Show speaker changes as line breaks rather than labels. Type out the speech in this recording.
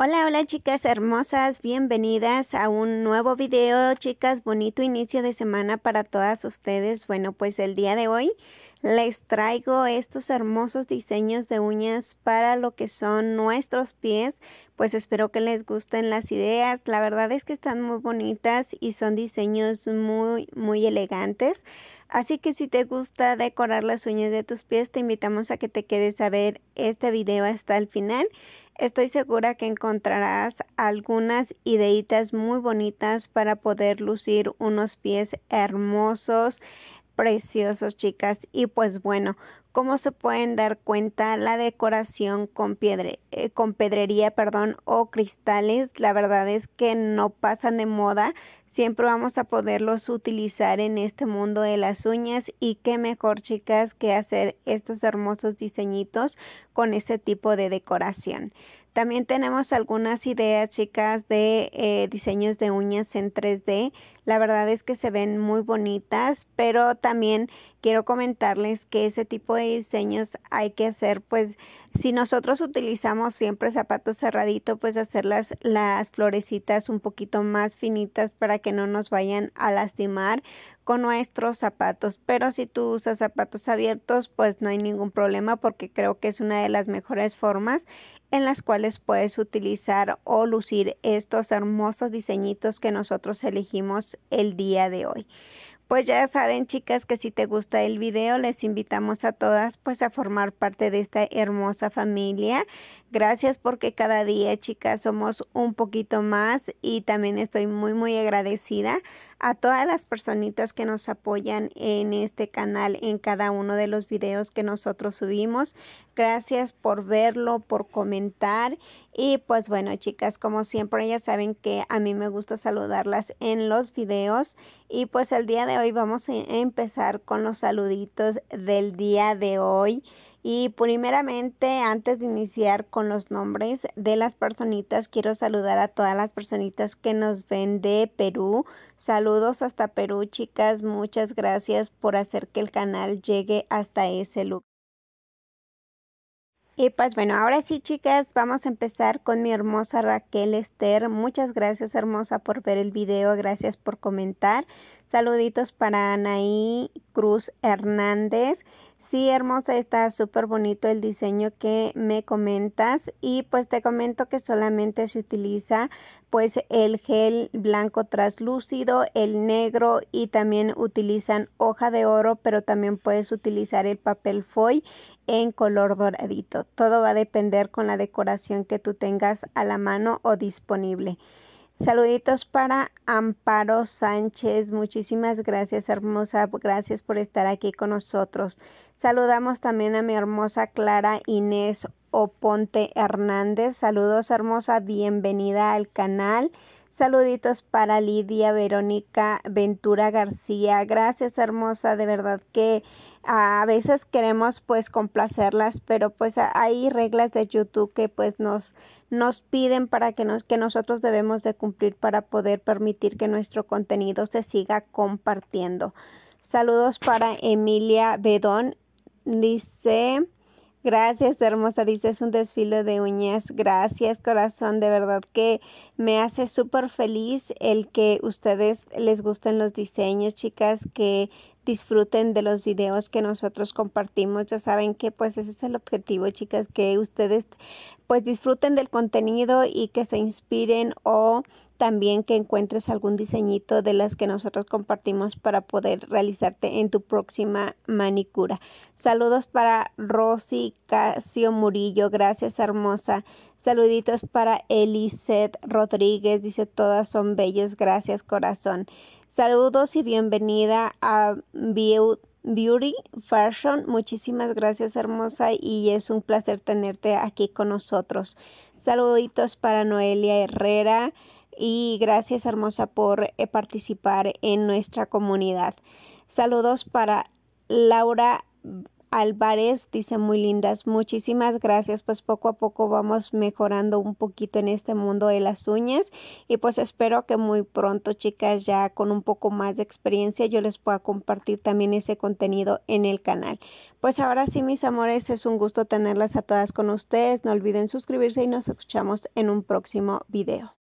Hola, hola chicas hermosas, bienvenidas a un nuevo video, chicas, bonito inicio de semana para todas ustedes. Bueno, pues el día de hoy les traigo estos hermosos diseños de uñas para lo que son nuestros pies, pues espero que les gusten las ideas. La verdad es que están muy bonitas y son diseños muy, muy elegantes. Así que si te gusta decorar las uñas de tus pies, te invitamos a que te quedes a ver este video hasta el final. Estoy segura que encontrarás algunas ideitas muy bonitas para poder lucir unos pies hermosos preciosos, chicas. Y pues bueno, como se pueden dar cuenta, la decoración con, piedra eh, con pedrería perdón, o cristales, la verdad es que no pasan de moda. Siempre vamos a poderlos utilizar en este mundo de las uñas y qué mejor, chicas, que hacer estos hermosos diseñitos con ese tipo de decoración. También tenemos algunas ideas, chicas, de eh, diseños de uñas en 3D. La verdad es que se ven muy bonitas, pero también quiero comentarles que ese tipo de diseños hay que hacer, pues, si nosotros utilizamos siempre zapatos cerraditos pues hacer las, las florecitas un poquito más finitas para que no nos vayan a lastimar con nuestros zapatos, pero si tú usas zapatos abiertos, pues no hay ningún problema porque creo que es una de las mejores formas en las cuales puedes utilizar o lucir estos hermosos diseñitos que nosotros elegimos el día de hoy. Pues ya saben chicas que si te gusta el video les invitamos a todas pues a formar parte de esta hermosa familia. Gracias porque cada día chicas somos un poquito más y también estoy muy muy agradecida a todas las personitas que nos apoyan en este canal, en cada uno de los videos que nosotros subimos. Gracias por verlo, por comentar. Y pues bueno, chicas, como siempre ya saben que a mí me gusta saludarlas en los videos. Y pues el día de hoy vamos a empezar con los saluditos del día de hoy. Y primeramente, antes de iniciar con los nombres de las personitas, quiero saludar a todas las personitas que nos ven de Perú. Saludos hasta Perú, chicas. Muchas gracias por hacer que el canal llegue hasta ese lugar. Y pues bueno, ahora sí chicas, vamos a empezar con mi hermosa Raquel Esther. Muchas gracias hermosa por ver el video, gracias por comentar. Saluditos para Anaí Cruz Hernández. Sí, hermosa, está súper bonito el diseño que me comentas y pues te comento que solamente se utiliza pues el gel blanco traslúcido, el negro y también utilizan hoja de oro, pero también puedes utilizar el papel foil en color doradito. Todo va a depender con la decoración que tú tengas a la mano o disponible. Saluditos para Amparo Sánchez. Muchísimas gracias, hermosa. Gracias por estar aquí con nosotros. Saludamos también a mi hermosa Clara Inés Oponte Hernández. Saludos, hermosa. Bienvenida al canal. Saluditos para Lidia Verónica Ventura García. Gracias, hermosa. De verdad que a veces queremos pues complacerlas, pero pues hay reglas de YouTube que pues nos, nos piden para que, nos, que nosotros debemos de cumplir para poder permitir que nuestro contenido se siga compartiendo. Saludos para Emilia Bedón. Dice, gracias hermosa, dice, es un desfile de uñas. Gracias corazón, de verdad que me hace súper feliz el que ustedes les gusten los diseños, chicas, que disfruten de los videos que nosotros compartimos. Ya saben que pues ese es el objetivo, chicas, que ustedes pues disfruten del contenido y que se inspiren o también que encuentres algún diseñito de las que nosotros compartimos para poder realizarte en tu próxima manicura. Saludos para Rosy Casio Murillo, gracias hermosa. Saluditos para Eliseth Rodríguez, dice todas son bellas, gracias corazón. Saludos y bienvenida a Beauty Fashion, muchísimas gracias hermosa y es un placer tenerte aquí con nosotros. Saluditos para Noelia Herrera, y gracias hermosa por eh, participar en nuestra comunidad. Saludos para Laura Álvarez, dice muy lindas, muchísimas gracias, pues poco a poco vamos mejorando un poquito en este mundo de las uñas y pues espero que muy pronto chicas ya con un poco más de experiencia yo les pueda compartir también ese contenido en el canal. Pues ahora sí mis amores, es un gusto tenerlas a todas con ustedes, no olviden suscribirse y nos escuchamos en un próximo video.